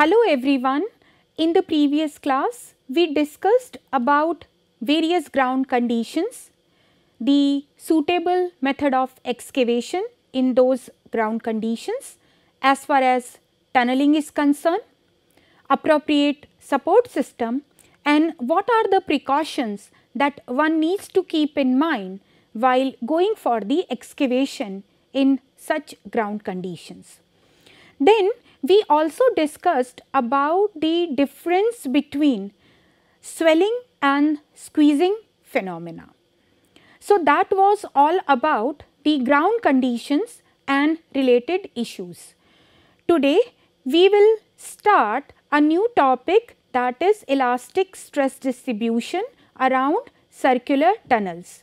Hello everyone. In the previous class, we discussed about various ground conditions, the suitable method of excavation in those ground conditions as far as tunneling is concerned, appropriate support system and what are the precautions that one needs to keep in mind while going for the excavation in such ground conditions. Then we also discussed about the difference between swelling and squeezing phenomena. So, that was all about the ground conditions and related issues. Today, we will start a new topic that is elastic stress distribution around circular tunnels.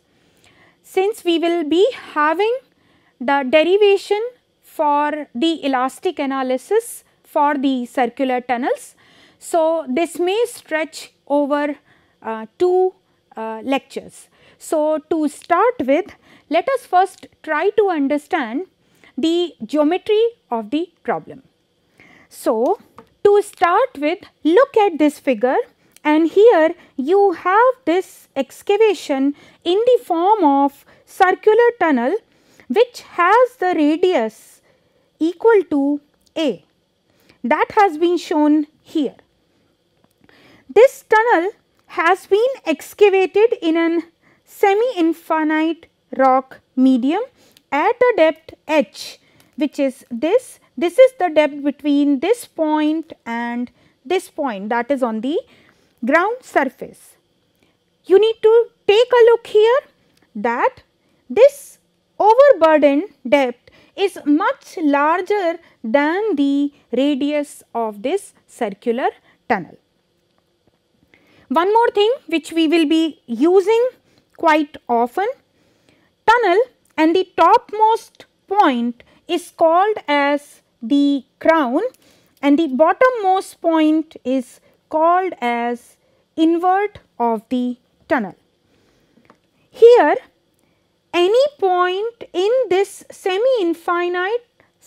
Since we will be having the derivation for the elastic analysis for the circular tunnels. So, this may stretch over uh, two uh, lectures. So, to start with let us first try to understand the geometry of the problem. So, to start with look at this figure and here you have this excavation in the form of circular tunnel which has the radius equal to A. That has been shown here. This tunnel has been excavated in an semi-infinite rock medium at a depth h which is this. This is the depth between this point and this point that is on the ground surface. You need to take a look here that this overburden depth is much larger than the radius of this circular tunnel. One more thing which we will be using quite often, tunnel and the topmost point is called as the crown and the bottommost point is called as invert of the tunnel. Here any point in this semi-infinite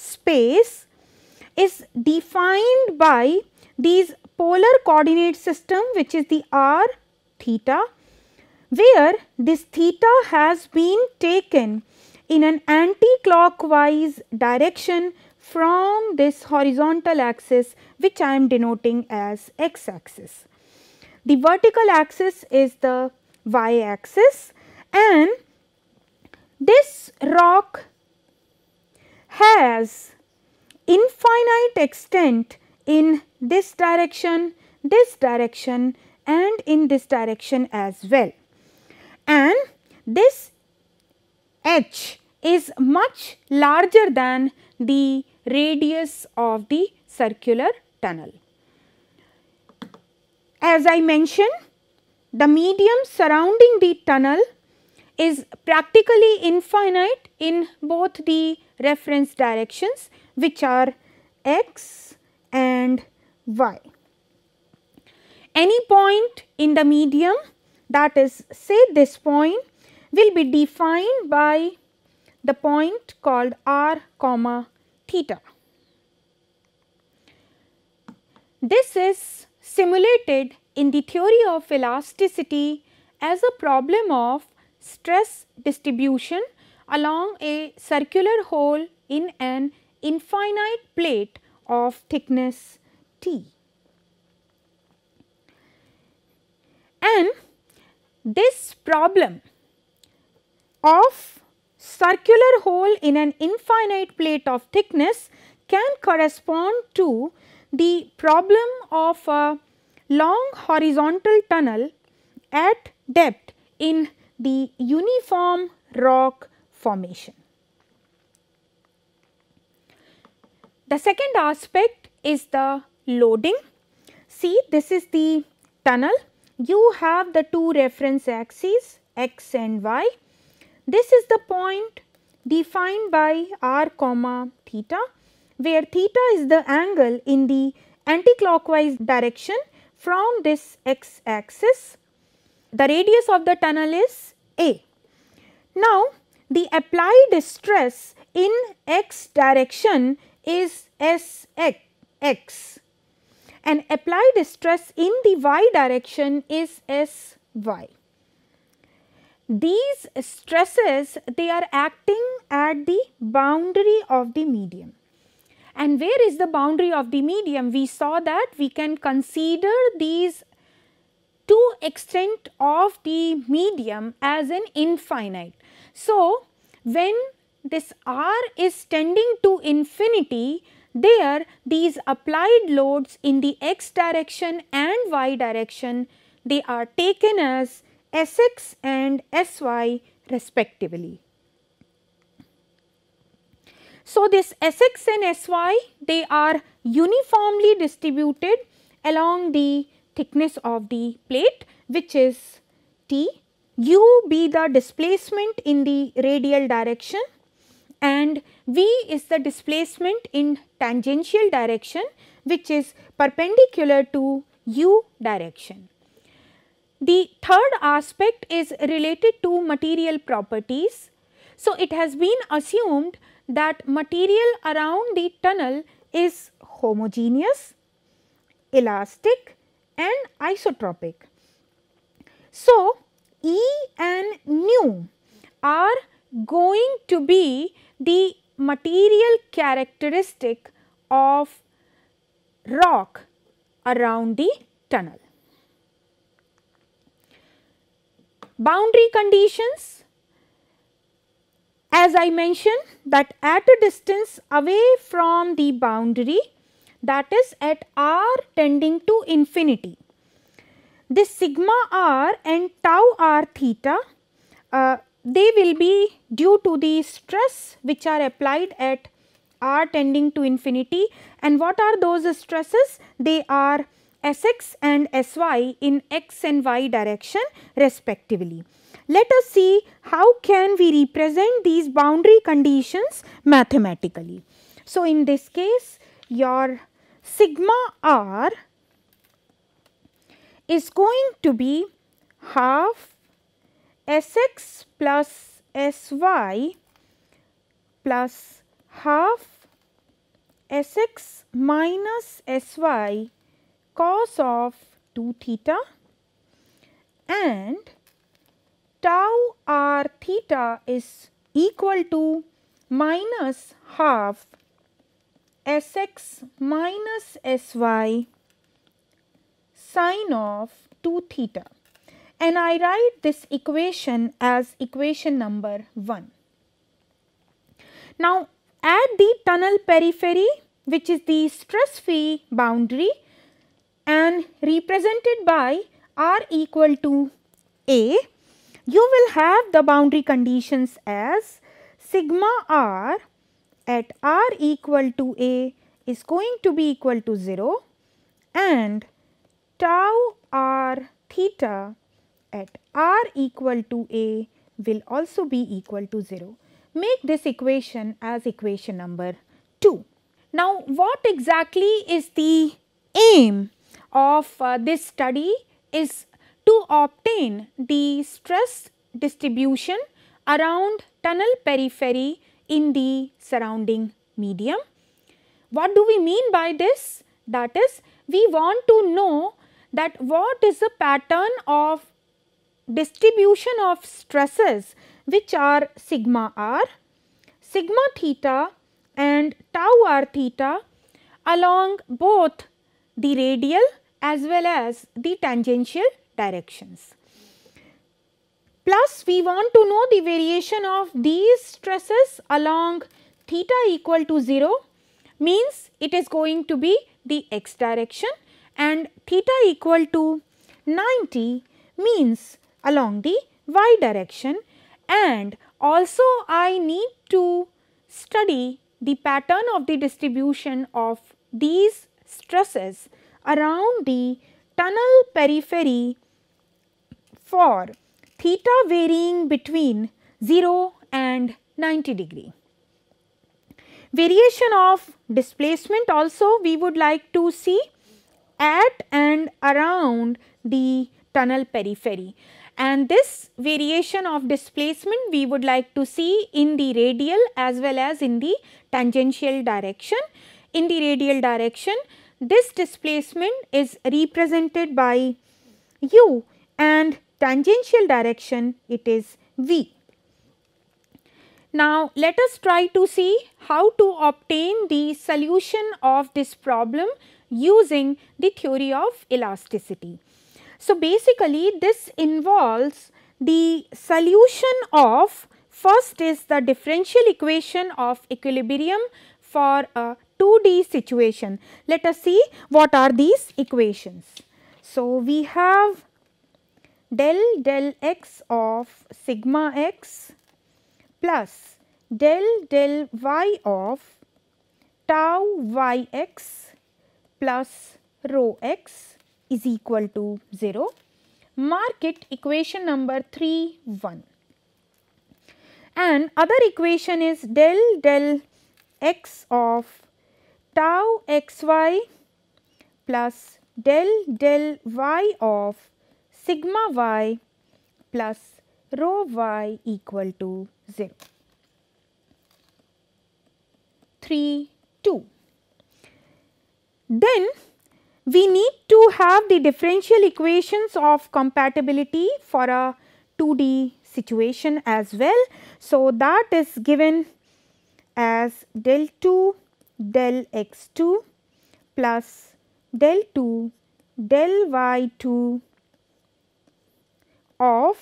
space is defined by these polar coordinate system which is the r theta where this theta has been taken in an anti-clockwise direction from this horizontal axis which I am denoting as x axis. The vertical axis is the y axis and this rock has infinite extent in this direction, this direction and in this direction as well. And this h is much larger than the radius of the circular tunnel. As I mentioned, the medium surrounding the tunnel is practically infinite in both the reference directions which are x and y. Any point in the medium that is say this point will be defined by the point called r comma theta. This is simulated in the theory of elasticity as a problem of stress distribution along a circular hole in an infinite plate of thickness T. And this problem of circular hole in an infinite plate of thickness can correspond to the problem of a long horizontal tunnel at depth in the uniform rock formation. The second aspect is the loading. See this is the tunnel. You have the two reference axes x and y. This is the point defined by r comma theta where theta is the angle in the anticlockwise direction from this x axis the radius of the tunnel is A. Now, the applied stress in x direction is Sx and applied stress in the y direction is Sy. These stresses they are acting at the boundary of the medium. And where is the boundary of the medium? We saw that we can consider these to extent of the medium as an infinite. So, when this R is tending to infinity, there these applied loads in the x direction and y direction, they are taken as Sx and Sy respectively. So, this Sx and Sy, they are uniformly distributed along the thickness of the plate which is T, u be the displacement in the radial direction and v is the displacement in tangential direction which is perpendicular to u direction. The third aspect is related to material properties. So, it has been assumed that material around the tunnel is homogeneous, elastic and isotropic. So, E and nu are going to be the material characteristic of rock around the tunnel. Boundary conditions as I mentioned that at a distance away from the boundary that is at r tending to infinity. This sigma r and tau r theta uh, they will be due to the stress which are applied at r tending to infinity and what are those stresses? They are Sx and Sy in x and y direction respectively. Let us see how can we represent these boundary conditions mathematically. So, in this case your sigma r is going to be half Sx plus Sy plus half Sx minus Sy cos of 2 theta and tau r theta is equal to minus half Sx minus Sy sine of 2 theta. And I write this equation as equation number 1. Now at the tunnel periphery which is the stress free boundary and represented by r equal to a, you will have the boundary conditions as sigma r at r equal to a is going to be equal to 0 and tau r theta at r equal to a will also be equal to 0. Make this equation as equation number 2. Now, what exactly is the aim of uh, this study is to obtain the stress distribution around tunnel periphery in the surrounding medium. What do we mean by this? That is, we want to know that what is the pattern of distribution of stresses which are sigma r, sigma theta and tau r theta along both the radial as well as the tangential directions. Plus we want to know the variation of these stresses along theta equal to 0 means it is going to be the x direction and theta equal to 90 means along the y direction and also I need to study the pattern of the distribution of these stresses around the tunnel periphery for theta varying between 0 and 90 degree. Variation of displacement also we would like to see at and around the tunnel periphery and this variation of displacement we would like to see in the radial as well as in the tangential direction. In the radial direction this displacement is represented by u and tangential direction it is V. Now, let us try to see how to obtain the solution of this problem using the theory of elasticity. So, basically this involves the solution of first is the differential equation of equilibrium for a 2D situation. Let us see what are these equations. So, we have del del x of sigma x plus del del y of tau y x plus rho x is equal to 0. Mark it equation number 3 1. And other equation is del del x of tau xy plus del del y of sigma y plus rho y equal to 0. 3, 2. Then we need to have the differential equations of compatibility for a 2D situation as well. So, that is given as del 2 del x 2 plus del 2 del y 2 of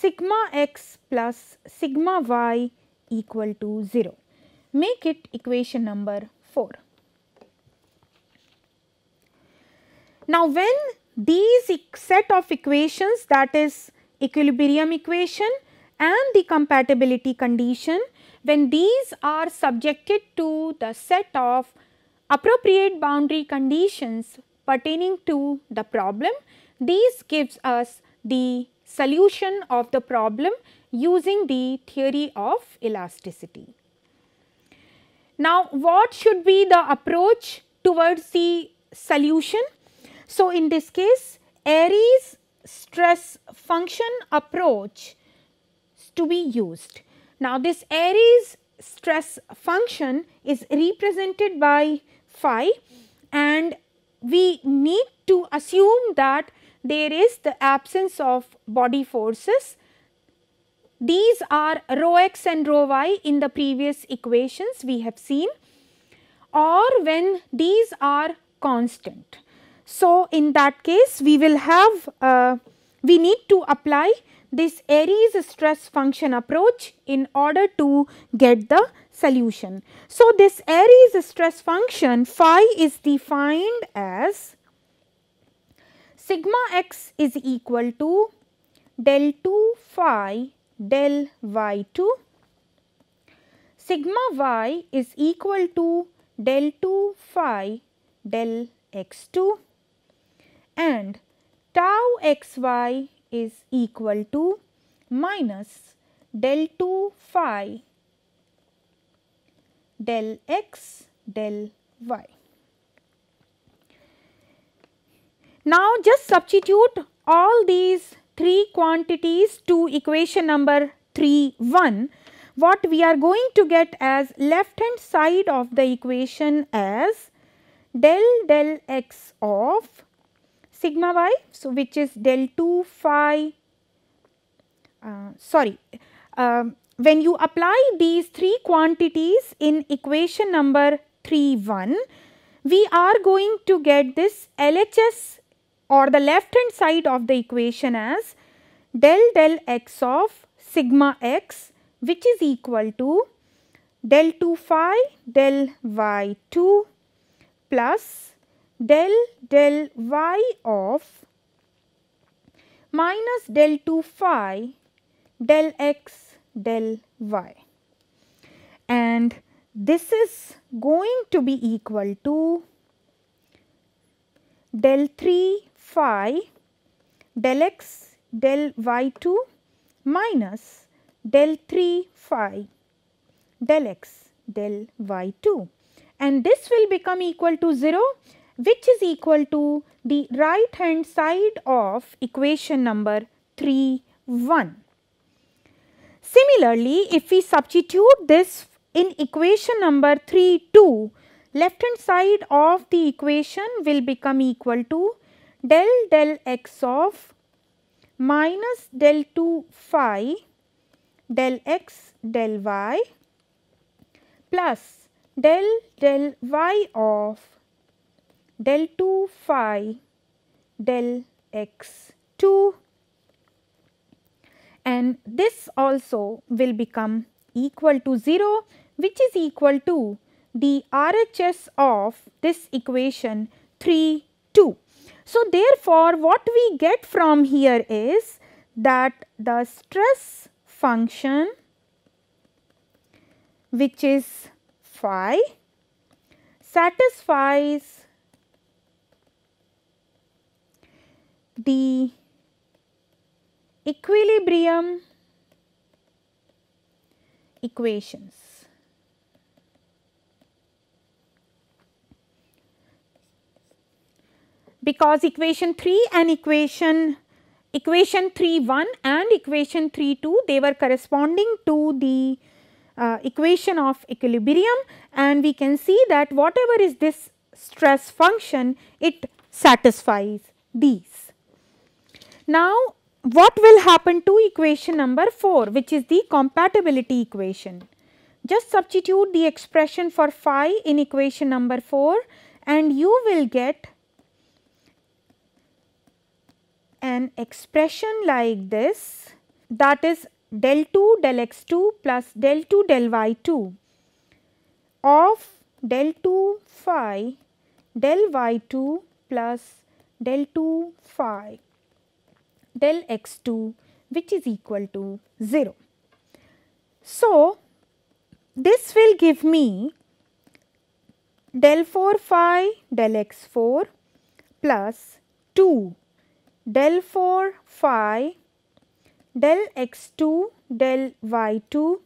sigma x plus sigma y equal to 0. Make it equation number 4. Now, when these set of equations that is equilibrium equation and the compatibility condition, when these are subjected to the set of appropriate boundary conditions pertaining to the problem, these gives us the solution of the problem using the theory of elasticity. Now, what should be the approach towards the solution? So, in this case Airy's stress function approach is to be used. Now, this Airy's stress function is represented by phi and we need to assume that there is the absence of body forces. These are rho x and rho y in the previous equations we have seen or when these are constant. So, in that case we will have uh, we need to apply this Aries stress function approach in order to get the solution. So, this Aries stress function phi is defined as sigma x is equal to del 2 phi del y 2. Sigma y is equal to del 2 phi del x 2 and tau x y is equal to minus del 2 phi del x del y. Now just substitute all these three quantities to equation number 3 1 what we are going to get as left hand side of the equation as del del x of sigma y so which is del 2 phi uh, sorry uh, when you apply these three quantities in equation number 3 1 we are going to get this LHS or the left hand side of the equation as del del x of sigma x which is equal to del 2 phi del y 2 plus del del y of minus del 2 phi del x del y and this is going to be equal to del 3 phi del x del y2 minus del 3 phi del x del y2 and this will become equal to 0 which is equal to the right hand side of equation number 3 1. Similarly, if we substitute this in equation number 3 2 left hand side of the equation will become equal to del del x of minus del 2 phi del x del y plus del del y of del 2 phi del x 2 and this also will become equal to 0 which is equal to the RHS of this equation 3 2. So, therefore, what we get from here is that the stress function which is phi satisfies the equilibrium equations. because equation 3 and equation equation 3 1 and equation 3 2 they were corresponding to the uh, equation of equilibrium and we can see that whatever is this stress function it satisfies these. Now what will happen to equation number 4 which is the compatibility equation. Just substitute the expression for phi in equation number 4 and you will get an expression like this that is del 2 del x 2 plus del 2 del y 2 of del 2 phi del y 2 plus del 2 phi del x 2 which is equal to 0. So, this will give me del 4 phi del x 4 plus 2 del 4 phi del x2 del y2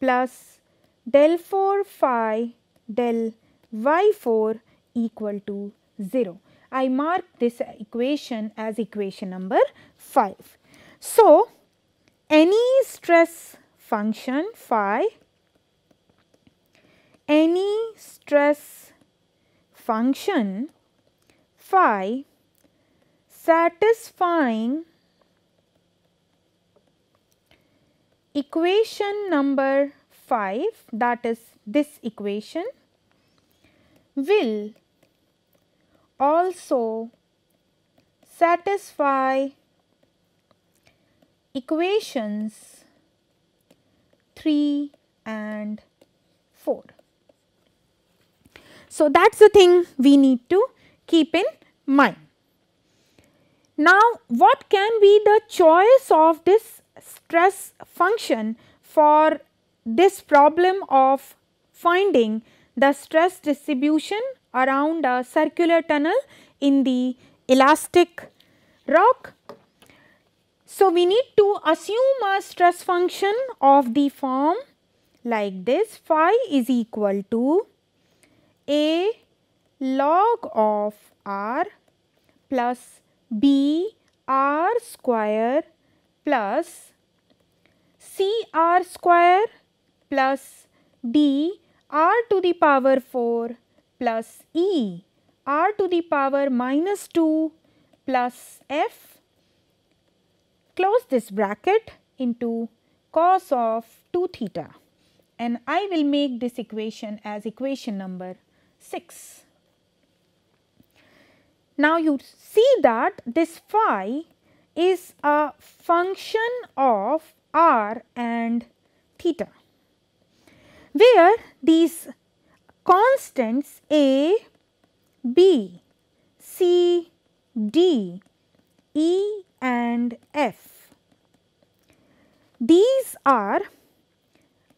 plus del 4 phi del y4 equal to 0. I mark this equation as equation number 5. So, any stress function phi, any stress function phi satisfying equation number 5 that is this equation will also satisfy equations 3 and 4. So, that is the thing we need to keep in mind. Now, what can be the choice of this stress function for this problem of finding the stress distribution around a circular tunnel in the elastic rock. So, we need to assume a stress function of the form like this phi is equal to a log of r plus b r square plus c r square plus d r to the power 4 plus e r to the power minus 2 plus f close this bracket into cos of 2 theta and I will make this equation as equation number 6. Now you see that this phi is a function of r and theta where these constants a, b, c, d, e and f these are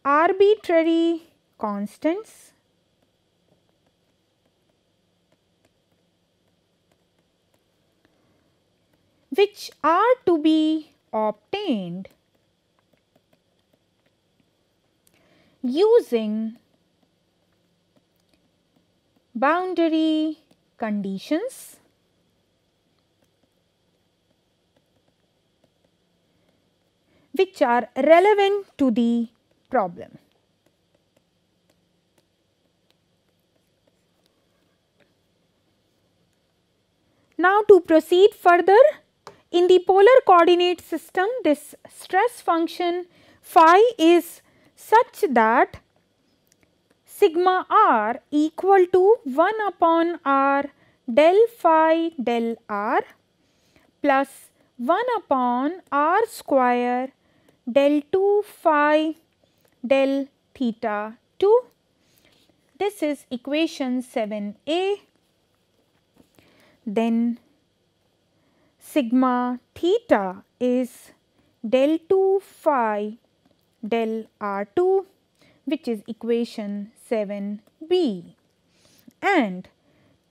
arbitrary constants which are to be obtained using boundary conditions which are relevant to the problem. Now to proceed further, in the polar coordinate system, this stress function phi is such that sigma r equal to 1 upon r del phi del r plus 1 upon r square del 2 phi del theta 2. This is equation 7a. Then sigma theta is del 2 phi del r 2 which is equation 7b and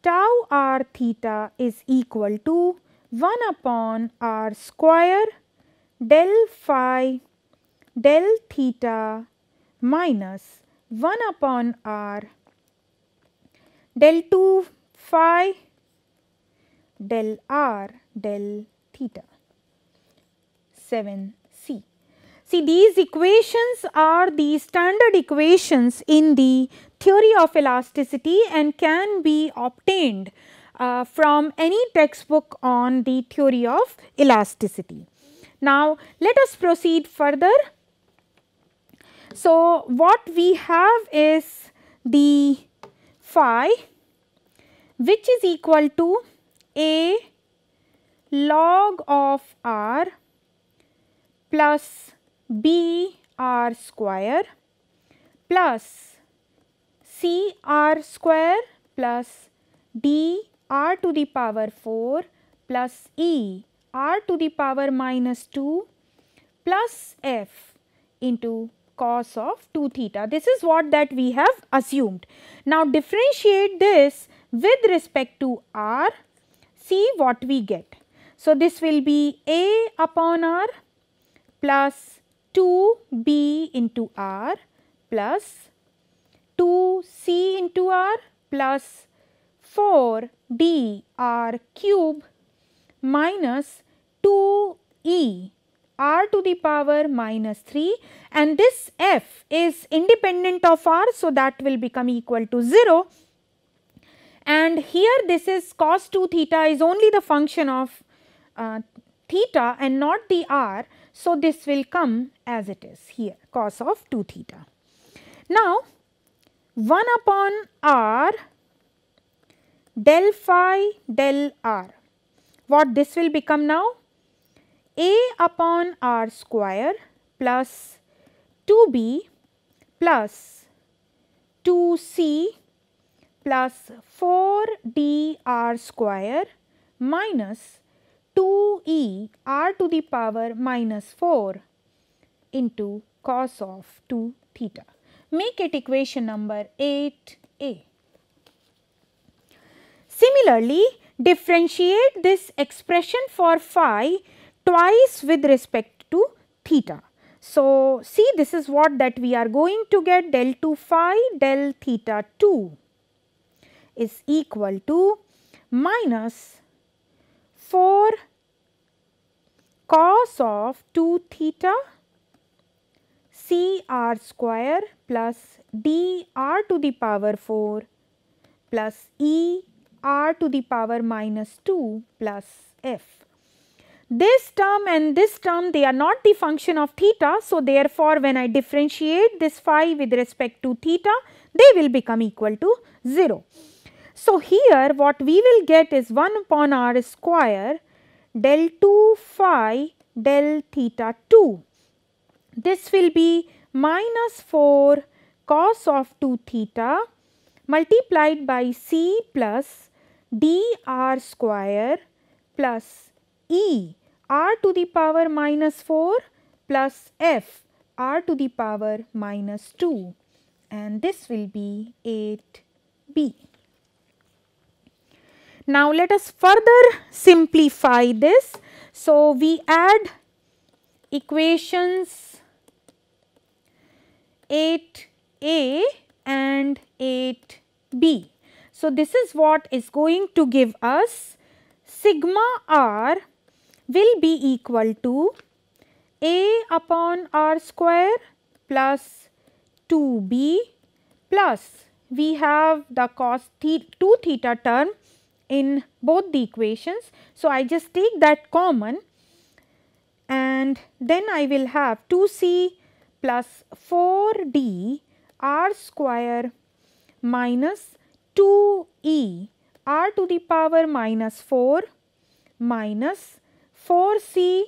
tau r theta is equal to 1 upon r square del phi del theta minus 1 upon r del 2 phi del r del theta 7 c. See these equations are the standard equations in the theory of elasticity and can be obtained uh, from any textbook on the theory of elasticity. Now, let us proceed further. So, what we have is the phi which is equal to A log of r plus b r square plus c r square plus d r to the power 4 plus e r to the power minus 2 plus f into cos of 2 theta. This is what that we have assumed. Now differentiate this with respect to r, see what we get. So, this will be A upon R plus 2B into R plus 2C into R plus 4D R cube minus 2E r to the power minus 3 and this f is independent of r. So, that will become equal to 0 and here this is cos 2 theta is only the function of uh, theta and not the r. So, this will come as it is here cos of 2 theta. Now, 1 upon r del phi del r. What this will become now? a upon r square plus 2b plus 2c plus 4dr square minus 2e r to the power minus 4 into cos of 2 theta. Make it equation number 8a. Similarly, differentiate this expression for phi twice with respect to theta. So, see this is what that we are going to get del 2 phi del theta 2 is equal to minus 4 cos of 2 theta c r square plus d r to the power 4 plus e r to the power minus 2 plus f. This term and this term they are not the function of theta. So, therefore, when I differentiate this phi with respect to theta they will become equal to 0. So, here what we will get is 1 upon r square del 2 phi del theta 2. This will be minus 4 cos of 2 theta multiplied by C plus dr square plus E r to the power minus 4 plus f r to the power minus 2 and this will be 8b. Now let us further simplify this. So we add equations 8a and 8b. So this is what is going to give us sigma r will be equal to a upon r square plus 2b plus we have the cos 2 theta term in both the equations. So, I just take that common and then I will have 2c plus 4d r square minus 2e r to the power minus 4 minus 4c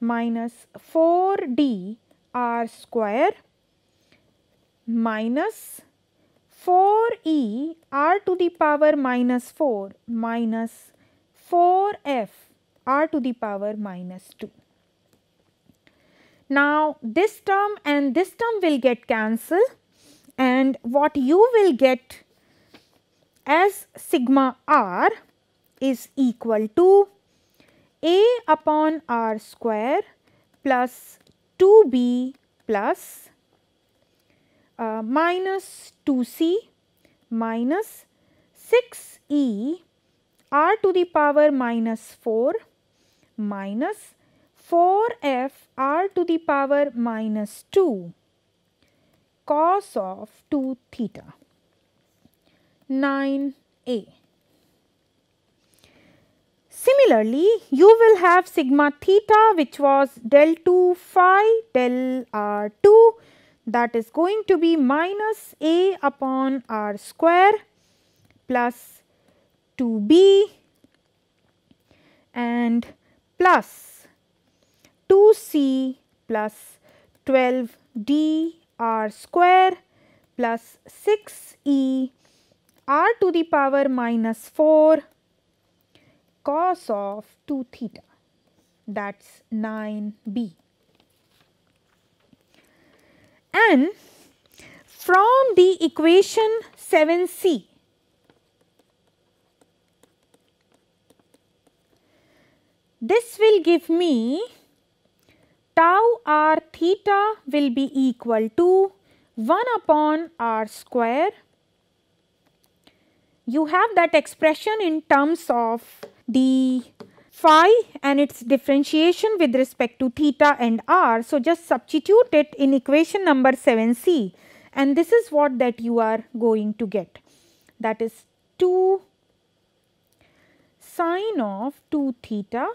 minus 4d r square minus 4e r to the power minus 4 minus 4f r to the power minus 2. Now, this term and this term will get cancelled and what you will get as sigma r is equal to a upon r square plus 2b plus uh, minus 2c minus 6e r to the power minus 4 minus 4f r to the power minus 2 cos of 2 theta 9a. Similarly, you will have sigma theta which was del 2 phi del r 2 that is going to be minus a upon r square plus 2b and plus 2c plus 12d r square plus 6e r to the power minus 4 cos of 2 theta that's 9b. And from the equation 7c, this will give me tau r theta will be equal to 1 upon r square. You have that expression in terms of the phi and its differentiation with respect to theta and r. So, just substitute it in equation number 7c and this is what that you are going to get that is 2 sine of 2 theta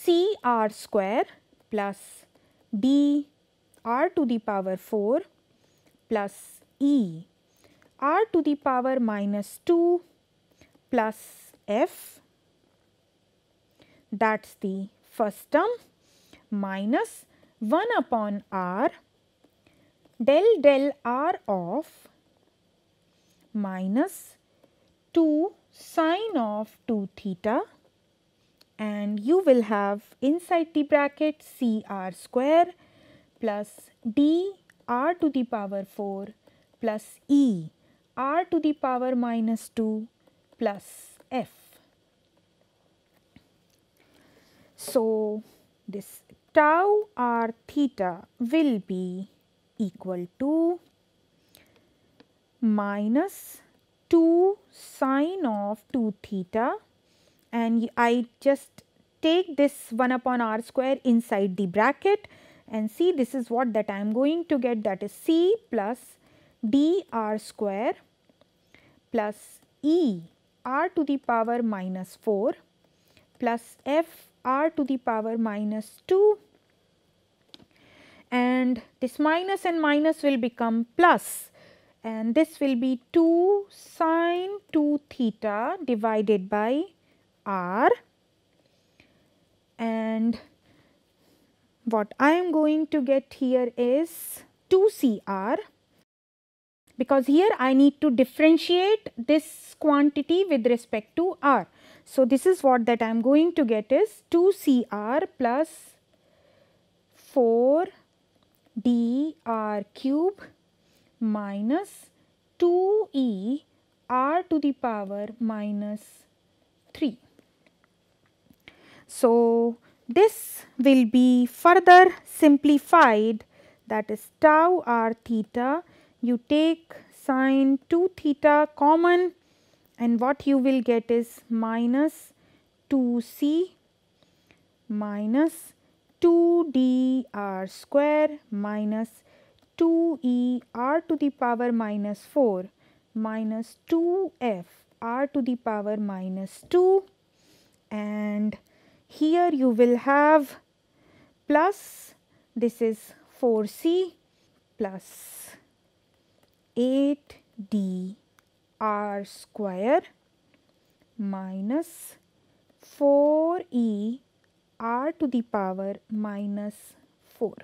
c r square plus d r to the power 4 plus e r to the power minus 2 plus f that is the first term minus 1 upon r del del r of minus 2 sine of 2 theta and you will have inside the bracket c r square plus d r to the power 4 plus e r to the power minus 2 plus F. So, this tau r theta will be equal to minus 2 sine of 2 theta and I just take this 1 upon r square inside the bracket and see this is what that I am going to get that is c plus d r square plus e r to the power minus 4 plus f r to the power minus 2 and this minus and minus will become plus and this will be 2 sine 2 theta divided by r and what I am going to get here is 2 CR because here I need to differentiate this quantity with respect to r. So, this is what that I am going to get is 2 C r plus 4 d r cube minus 2 e r to the power minus 3. So, this will be further simplified that is tau r theta you take sine 2 theta common and what you will get is minus 2c minus 2d r square minus 2e r to the power minus 4 minus 2f r to the power minus 2 and here you will have plus this is 4c plus 8d r square minus 4e r to the power minus 4.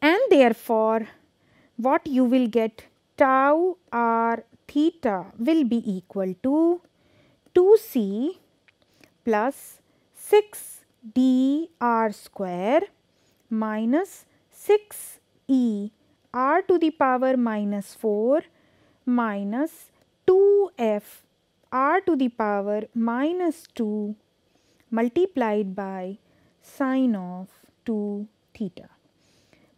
And therefore, what you will get tau r theta will be equal to 2c plus 6 d r square minus 6 e r to the power minus 4 minus 2f r to the power minus 2 multiplied by sine of 2 theta.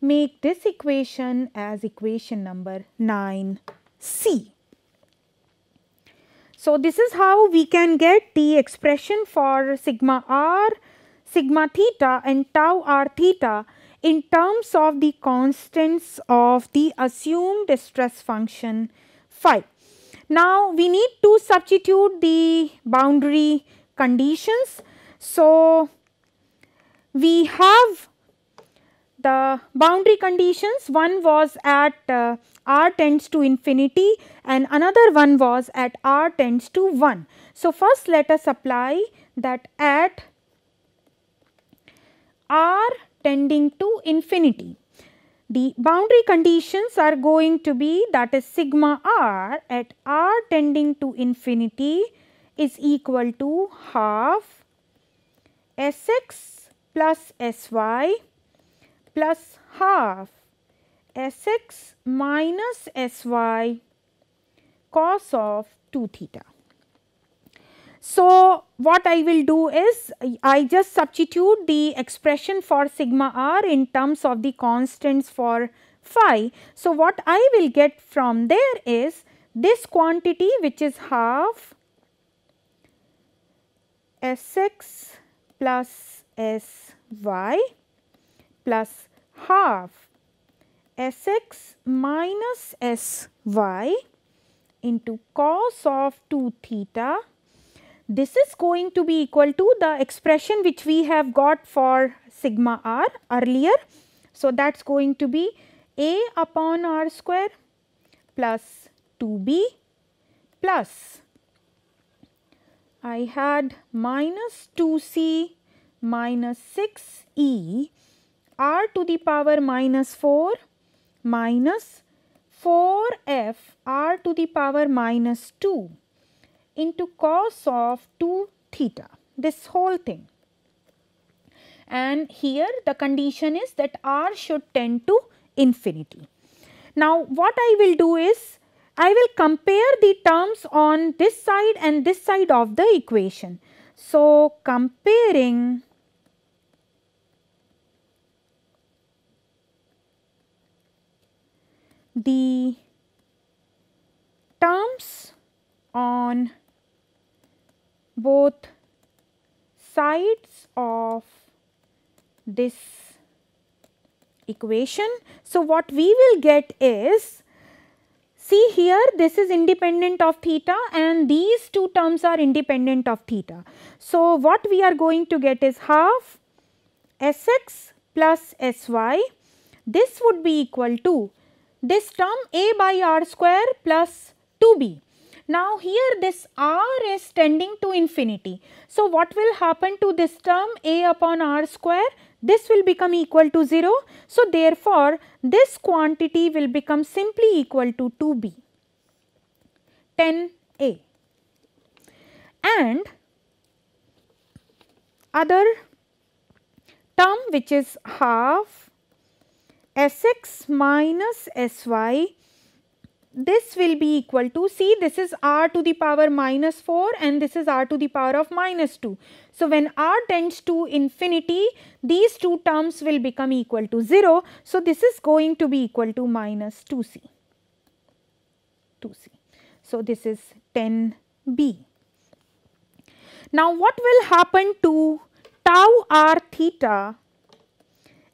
Make this equation as equation number 9c. So, this is how we can get the expression for sigma r, sigma theta and tau r theta in terms of the constants of the assumed stress function phi. Now, we need to substitute the boundary conditions. So, we have the boundary conditions one was at uh, r tends to infinity and another one was at r tends to 1. So, first let us apply that at r tending to infinity. The boundary conditions are going to be that is sigma r at r tending to infinity is equal to half Sx plus Sy plus half Sx minus Sy cos of 2 theta. So, what I will do is I just substitute the expression for sigma r in terms of the constants for phi. So, what I will get from there is this quantity which is half S x plus S y plus half S x minus S y into cos of 2 theta this is going to be equal to the expression which we have got for sigma r earlier. So, that is going to be a upon r square plus 2b plus I had minus 2c minus 6e r to the power minus 4 minus 4f r to the power minus 2 into cos of 2 theta this whole thing and here the condition is that r should tend to infinity. Now what I will do is I will compare the terms on this side and this side of the equation. So comparing the terms on both sides of this equation. So, what we will get is see here this is independent of theta and these two terms are independent of theta. So, what we are going to get is half S x plus S y this would be equal to this term a by r square plus 2b. Now here this r is tending to infinity. So what will happen to this term a upon r square? This will become equal to 0. So therefore, this quantity will become simply equal to 2b, 10a and other term which is half Sx minus Sy this will be equal to see this is r to the power minus 4 and this is r to the power of minus 2. So, when r tends to infinity these two terms will become equal to 0. So, this is going to be equal to minus 2c 2c. So, this is 10b. Now, what will happen to tau r theta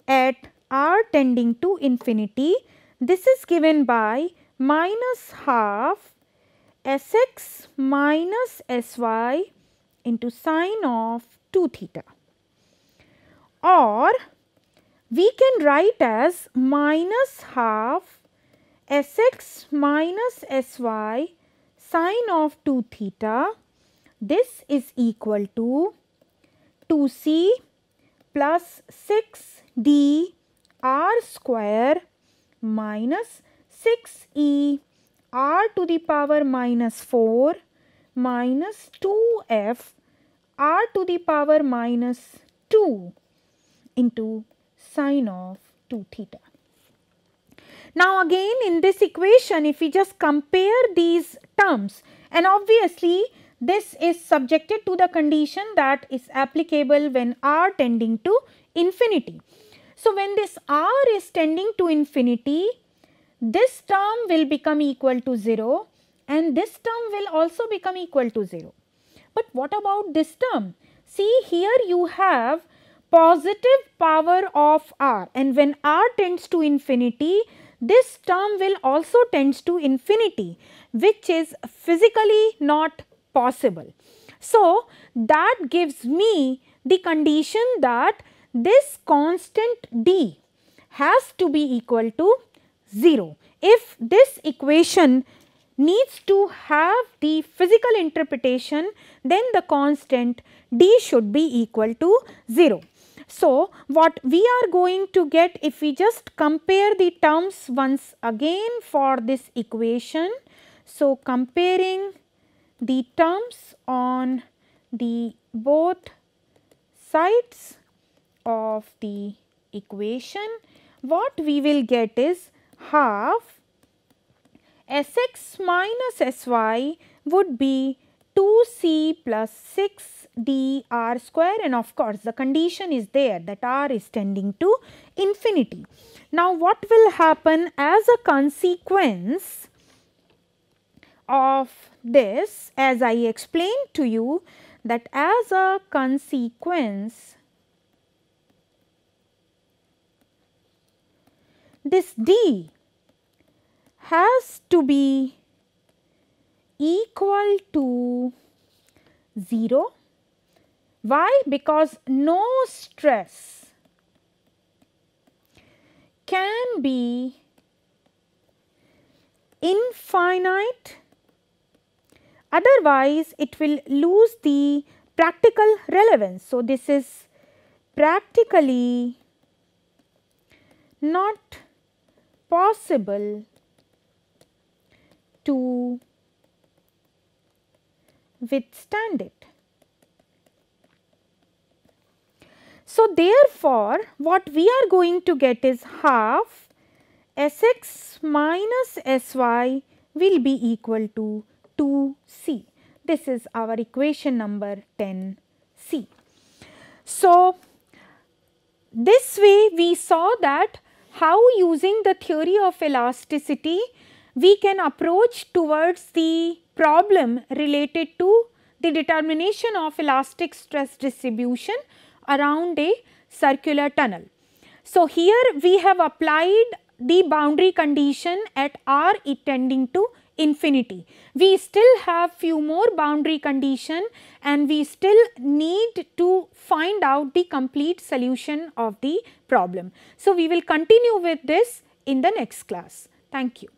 at r tending to infinity? This is given by minus half Sx minus Sy into sine of 2 theta or we can write as minus half Sx minus Sy sine of 2 theta this is equal to 2c plus 6d r square minus 6e r to the power minus 4 minus 2f r to the power minus 2 into sine of 2 theta. Now again in this equation if we just compare these terms and obviously this is subjected to the condition that is applicable when r tending to infinity. So when this r is tending to infinity this term will become equal to 0 and this term will also become equal to 0. But what about this term? See here you have positive power of r and when r tends to infinity, this term will also tends to infinity which is physically not possible. So, that gives me the condition that this constant d has to be equal to 0. If this equation needs to have the physical interpretation then the constant d should be equal to 0. So, what we are going to get if we just compare the terms once again for this equation. So, comparing the terms on the both sides of the equation, what we will get is half Sx minus Sy would be 2c plus 6d r square and of course the condition is there that r is tending to infinity. Now what will happen as a consequence of this as I explained to you that as a consequence this D has to be equal to 0. Why? Because no stress can be infinite otherwise it will lose the practical relevance. So, this is practically not possible to withstand it. So, therefore, what we are going to get is half S x minus S y will be equal to 2 C. This is our equation number 10 C. So, this way we saw that how using the theory of elasticity we can approach towards the problem related to the determination of elastic stress distribution around a circular tunnel. So, here we have applied the boundary condition at r tending to infinity. We still have few more boundary condition and we still need to find out the complete solution of the problem. So, we will continue with this in the next class. Thank you.